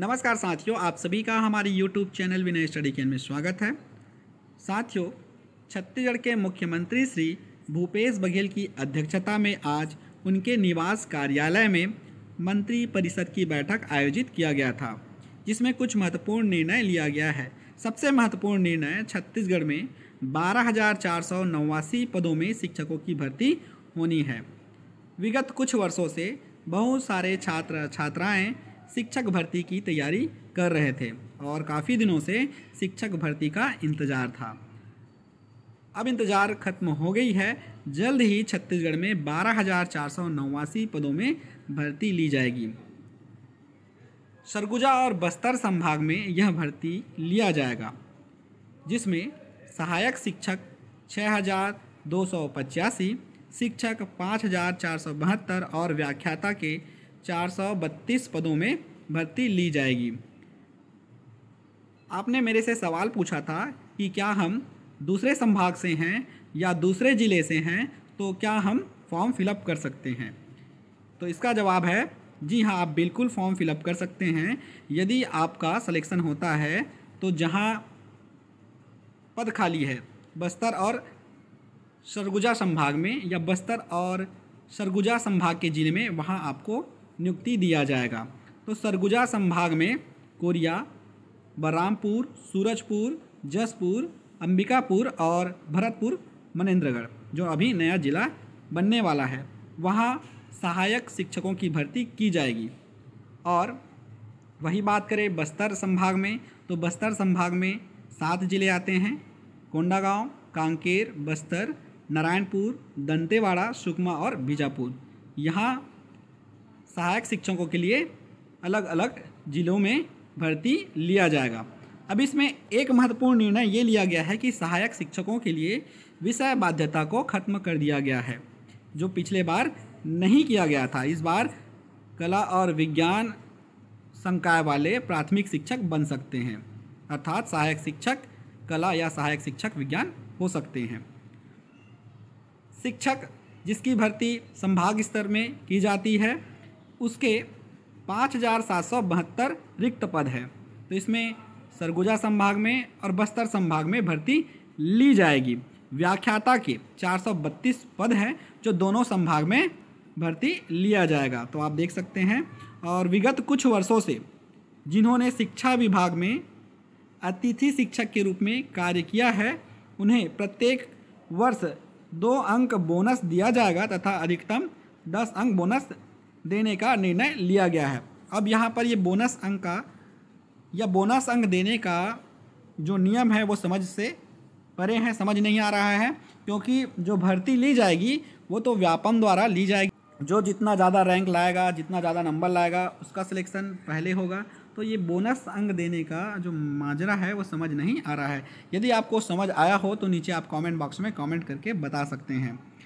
नमस्कार साथियों आप सभी का हमारे YouTube चैनल विनय स्टडी केंद्र में स्वागत है साथियों छत्तीसगढ़ के मुख्यमंत्री श्री भूपेश बघेल की अध्यक्षता में आज उनके निवास कार्यालय में मंत्री परिषद की बैठक आयोजित किया गया था जिसमें कुछ महत्वपूर्ण निर्णय लिया गया है सबसे महत्वपूर्ण निर्णय छत्तीसगढ़ में बारह पदों में शिक्षकों की भर्ती होनी है विगत कुछ वर्षों से बहुत सारे छात्र छात्राएँ शिक्षक भर्ती की तैयारी कर रहे थे और काफ़ी दिनों से शिक्षक भर्ती का इंतज़ार था अब इंतज़ार खत्म हो गई है जल्द ही छत्तीसगढ़ में बारह हज़ार चार सौ नवासी पदों में भर्ती ली जाएगी सरगुजा और बस्तर संभाग में यह भर्ती लिया जाएगा जिसमें सहायक शिक्षक छः हज़ार दो सौ पचासी शिक्षक पाँच हज़ार चार सौ बहत्तर और व्याख्याता के चार सौ बत्तीस पदों में भर्ती ली जाएगी आपने मेरे से सवाल पूछा था कि क्या हम दूसरे संभाग से हैं या दूसरे ज़िले से हैं तो क्या हम फॉर्म फिलअप कर सकते हैं तो इसका जवाब है जी हाँ आप बिल्कुल फॉर्म फिलअप कर सकते हैं यदि आपका सिलेक्शन होता है तो जहाँ पद खाली है बस्तर और सरगुजा संभाग में या बस्तर और सरगुजा संभाग के ज़िले में वहाँ आपको नियुक्ति दिया जाएगा तो सरगुजा संभाग में कोरिया बरामपुर सूरजपुर जसपुर अंबिकापुर और भरतपुर मनेंद्रगढ़ जो अभी नया जिला बनने वाला है वहाँ सहायक शिक्षकों की भर्ती की जाएगी और वही बात करें बस्तर संभाग में तो बस्तर संभाग में सात जिले आते हैं कोंडागांव कांकेर बस्तर नारायणपुर दंतेवाड़ा सुकमा और बीजापुर यहाँ सहायक शिक्षकों के लिए अलग अलग जिलों में भर्ती लिया जाएगा अब इसमें एक महत्वपूर्ण निर्णय ये लिया गया है कि सहायक शिक्षकों के लिए विषय बाध्यता को खत्म कर दिया गया है जो पिछले बार नहीं किया गया था इस बार कला और विज्ञान संकाय वाले प्राथमिक शिक्षक बन सकते हैं अर्थात सहायक शिक्षक कला या सहायक शिक्षक विज्ञान हो सकते हैं शिक्षक जिसकी भर्ती संभाग स्तर में की जाती है उसके पाँच हज़ार सात सौ बहत्तर रिक्त पद है तो इसमें सरगुजा संभाग में और बस्तर संभाग में भर्ती ली जाएगी व्याख्याता के चार सौ बत्तीस पद हैं जो दोनों संभाग में भर्ती लिया जाएगा तो आप देख सकते हैं और विगत कुछ वर्षों से जिन्होंने शिक्षा विभाग में अतिथि शिक्षक के रूप में कार्य किया है उन्हें प्रत्येक वर्ष दो अंक बोनस दिया जाएगा तथा अधिकतम दस अंक बोनस देने का निर्णय लिया गया है अब यहाँ पर ये बोनस अंक का या बोनस अंक देने का जो नियम है वो समझ से परे हैं समझ नहीं आ रहा है क्योंकि जो भर्ती ली जाएगी वो तो व्यापम द्वारा ली जाएगी जो जितना ज़्यादा रैंक लाएगा जितना ज़्यादा नंबर लाएगा उसका सिलेक्शन पहले होगा तो ये बोनस अंक देने का जो माजरा है वो समझ नहीं आ रहा है यदि आपको समझ आया हो तो नीचे आप कमेंट बॉक्स में कमेंट करके बता सकते हैं